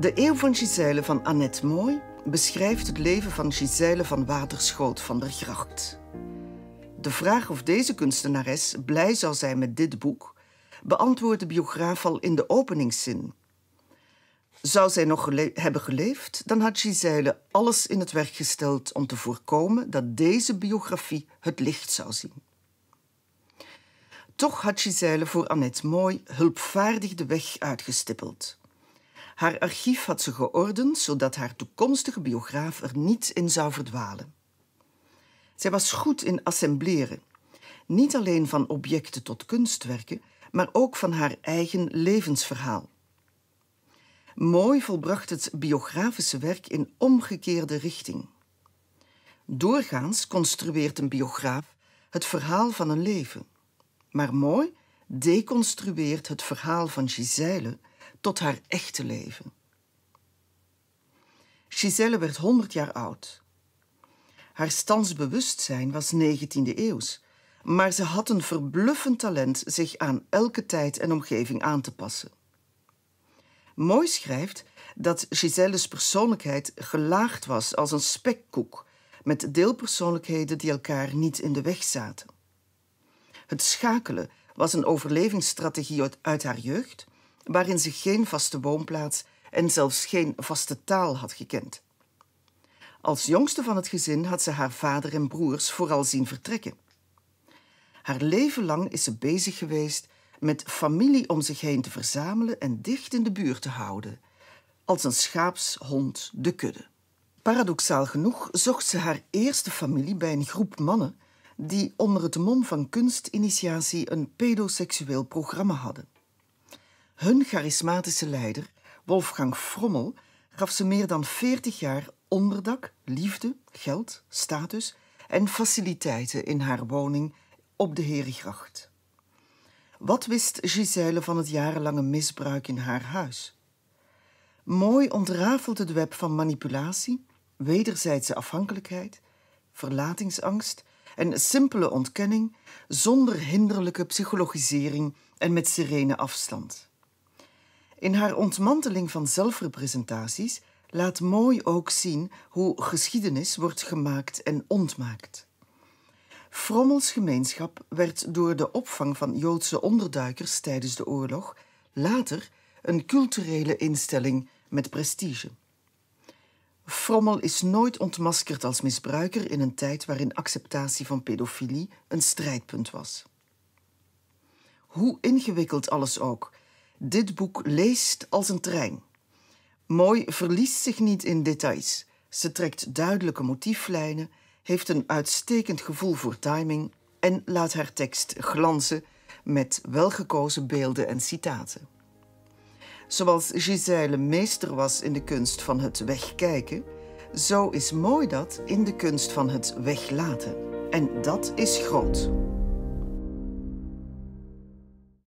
De Eeuw van Giselle van Annette Mooi beschrijft het leven van Giselle van Waterschoot van der Gracht. De vraag of deze kunstenares blij zou zijn met dit boek beantwoordt de biograaf al in de openingszin. Zou zij nog hebben geleefd, dan had Giselle alles in het werk gesteld om te voorkomen dat deze biografie het licht zou zien. Toch had Giselle voor Annette Mooi hulpvaardig de weg uitgestippeld. Haar archief had ze geordend zodat haar toekomstige biograaf er niet in zou verdwalen. Zij was goed in assembleren, niet alleen van objecten tot kunstwerken, maar ook van haar eigen levensverhaal. Mooi volbracht het biografische werk in omgekeerde richting. Doorgaans construeert een biograaf het verhaal van een leven, maar Mooi deconstrueert het verhaal van Giselle tot haar echte leven. Giselle werd 100 jaar oud. Haar standsbewustzijn was 19e eeuws, maar ze had een verbluffend talent zich aan elke tijd en omgeving aan te passen. Mooi schrijft dat Giselle's persoonlijkheid gelaagd was als een spekkoek met deelpersoonlijkheden die elkaar niet in de weg zaten. Het schakelen was een overlevingsstrategie uit haar jeugd waarin ze geen vaste woonplaats en zelfs geen vaste taal had gekend. Als jongste van het gezin had ze haar vader en broers vooral zien vertrekken. Haar leven lang is ze bezig geweest met familie om zich heen te verzamelen en dicht in de buurt te houden, als een schaapshond de kudde. Paradoxaal genoeg zocht ze haar eerste familie bij een groep mannen die onder het mom van kunstinitiatie een pedoseksueel programma hadden. Hun charismatische leider, Wolfgang Frommel, gaf ze meer dan 40 jaar onderdak, liefde, geld, status en faciliteiten in haar woning op de Herengracht. Wat wist Giselle van het jarenlange misbruik in haar huis? Mooi ontrafelt het web van manipulatie, wederzijdse afhankelijkheid, verlatingsangst en simpele ontkenning zonder hinderlijke psychologisering en met serene afstand. In haar ontmanteling van zelfrepresentaties laat mooi ook zien hoe geschiedenis wordt gemaakt en ontmaakt. Frommels gemeenschap werd door de opvang van Joodse onderduikers tijdens de oorlog later een culturele instelling met prestige. Frommel is nooit ontmaskerd als misbruiker in een tijd waarin acceptatie van pedofilie een strijdpunt was. Hoe ingewikkeld alles ook, dit boek leest als een trein. Mooi verliest zich niet in details. Ze trekt duidelijke motieflijnen, heeft een uitstekend gevoel voor timing en laat haar tekst glanzen met welgekozen beelden en citaten. Zoals Giselle meester was in de kunst van het wegkijken, zo is mooi dat in de kunst van het weglaten. En dat is groot.